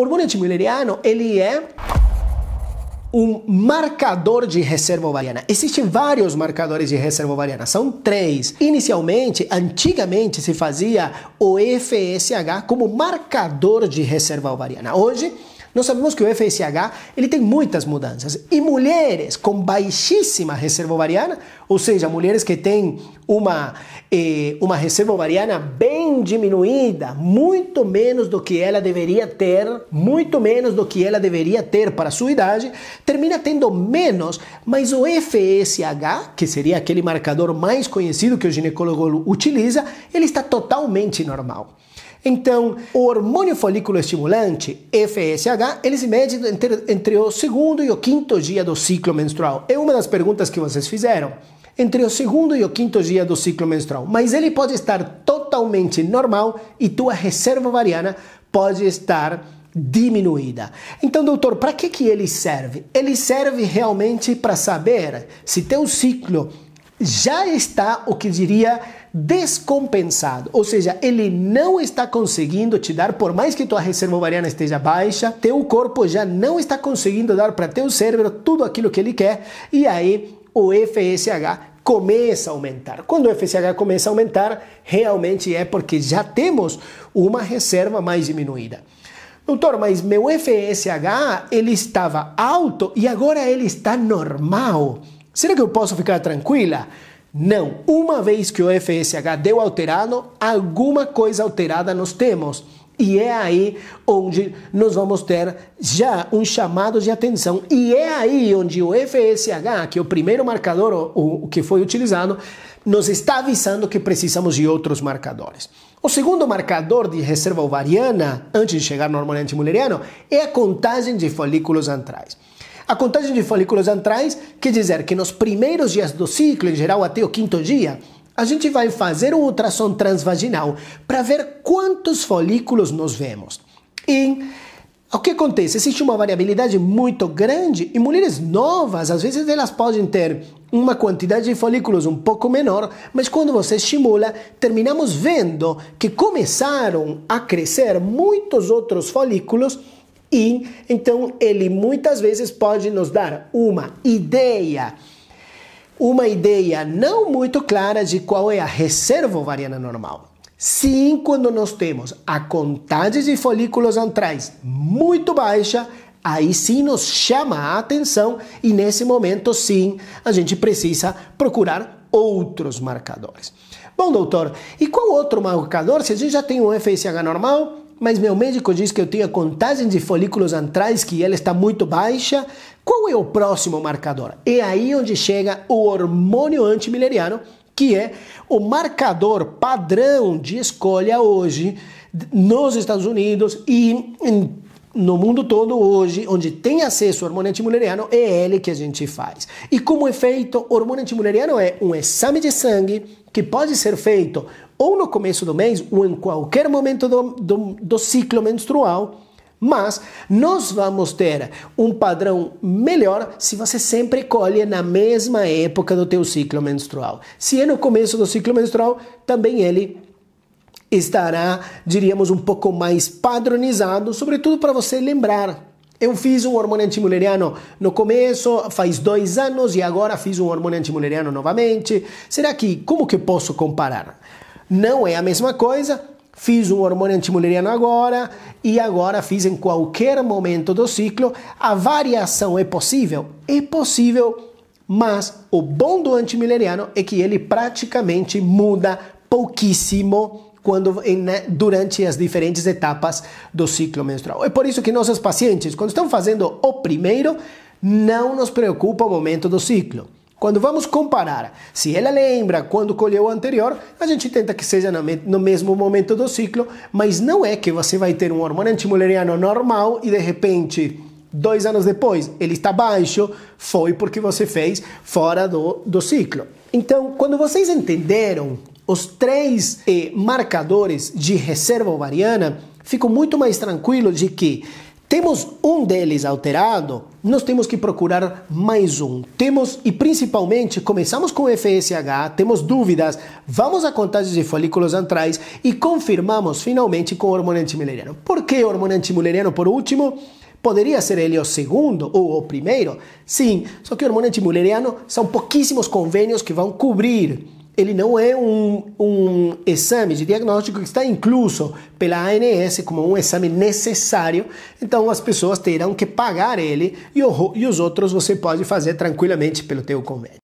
Hormônio mülleriano, ele é um marcador de reserva ovariana. Existem vários marcadores de reserva ovariana, são três. Inicialmente, antigamente se fazia o FSH como marcador de reserva ovariana. Hoje nós sabemos que o FSH ele tem muitas mudanças. E mulheres com baixíssima reserva ovariana, ou seja, mulheres que têm uma, eh, uma reserva ovariana bem diminuída, muito menos do que ela deveria ter, muito menos do que ela deveria ter para a sua idade, termina tendo menos, mas o FSH, que seria aquele marcador mais conhecido que o ginecólogo utiliza, ele está totalmente normal. Então, o hormônio folículo estimulante, FSH, ele se mede entre, entre o segundo e o quinto dia do ciclo menstrual. É uma das perguntas que vocês fizeram entre o segundo e o quinto dia do ciclo menstrual, mas ele pode estar totalmente normal e tua reserva ovariana pode estar diminuída. Então, doutor, para que que ele serve? Ele serve realmente para saber se teu ciclo já está o que diria descompensado, ou seja, ele não está conseguindo te dar, por mais que tua reserva ovariana esteja baixa, teu corpo já não está conseguindo dar para teu cérebro tudo aquilo que ele quer, e aí o FSH começa a aumentar. Quando o FSH começa a aumentar, realmente é porque já temos uma reserva mais diminuída. Doutor, mas meu FSH ele estava alto e agora ele está normal. Será que eu posso ficar tranquila? Não, uma vez que o FSH deu alterado, alguma coisa alterada nós temos. E é aí onde nós vamos ter já um chamado de atenção. E é aí onde o FSH, que é o primeiro marcador o, o que foi utilizado, nos está avisando que precisamos de outros marcadores. O segundo marcador de reserva ovariana, antes de chegar no hormônio antimuleriano, é a contagem de folículos antrais. A contagem de folículos antrais quer dizer que nos primeiros dias do ciclo, em geral até o quinto dia, a gente vai fazer um ultrassom transvaginal para ver quantos folículos nós vemos. E o que acontece? Existe uma variabilidade muito grande e mulheres novas, às vezes elas podem ter uma quantidade de folículos um pouco menor, mas quando você estimula, terminamos vendo que começaram a crescer muitos outros folículos e então ele muitas vezes pode nos dar uma ideia, uma ideia não muito clara de qual é a reserva ovariana normal. Sim, quando nós temos a contagem de folículos antrais muito baixa, aí sim nos chama a atenção e nesse momento sim a gente precisa procurar outros marcadores. Bom, doutor, e qual outro marcador? Se a gente já tem um FSH normal, mas meu médico diz que eu tenho contagem de folículos antrais que ela está muito baixa. Qual é o próximo marcador? É aí onde chega o hormônio antimileriano, que é o marcador padrão de escolha hoje nos Estados Unidos e em no mundo todo hoje, onde tem acesso ao hormônio antimuleriano, é ele que a gente faz. E como efeito, é o hormônio antimuleriano é um exame de sangue que pode ser feito ou no começo do mês ou em qualquer momento do, do, do ciclo menstrual. Mas nós vamos ter um padrão melhor se você sempre colhe na mesma época do teu ciclo menstrual. Se é no começo do ciclo menstrual, também ele estará, diríamos, um pouco mais padronizado, sobretudo para você lembrar. Eu fiz um hormônio antimuleriano no começo, faz dois anos, e agora fiz um hormônio antimuleriano novamente. Será que, como que eu posso comparar? Não é a mesma coisa, fiz um hormônio antimuleriano agora e agora fiz em qualquer momento do ciclo. A variação é possível? É possível, mas o bom do antimuleriano é que ele praticamente muda pouquíssimo quando em, eh, durante as diferentes etapas do ciclo menstrual. É por isso que nossos pacientes, quando estão fazendo o primeiro, não nos preocupa o momento do ciclo. Quando vamos comparar, se ela lembra quando colheu o anterior, a gente tenta que seja no mesmo momento do ciclo, mas não é que você vai ter um hormônio antimuleriano normal e de repente dois anos depois, ele está baixo, foi porque você fez fora do, do ciclo. Então, quando vocês entenderam os três eh, marcadores de reserva ovariana, fico muito mais tranquilo de que temos um deles alterado, nós temos que procurar mais um. Temos, e principalmente, começamos com FSH, temos dúvidas, vamos à contagem de folículos antrais e confirmamos finalmente com o hormônio antimuleriano. Por que hormônio antimuleriano, por último? Poderia ser ele o segundo ou o primeiro? Sim, só que o hormônio antimuleriano são pouquíssimos convênios que vão cobrir ele não é um, um exame de diagnóstico que está incluso pela ANS como um exame necessário, então as pessoas terão que pagar ele e, o, e os outros você pode fazer tranquilamente pelo teu convênio.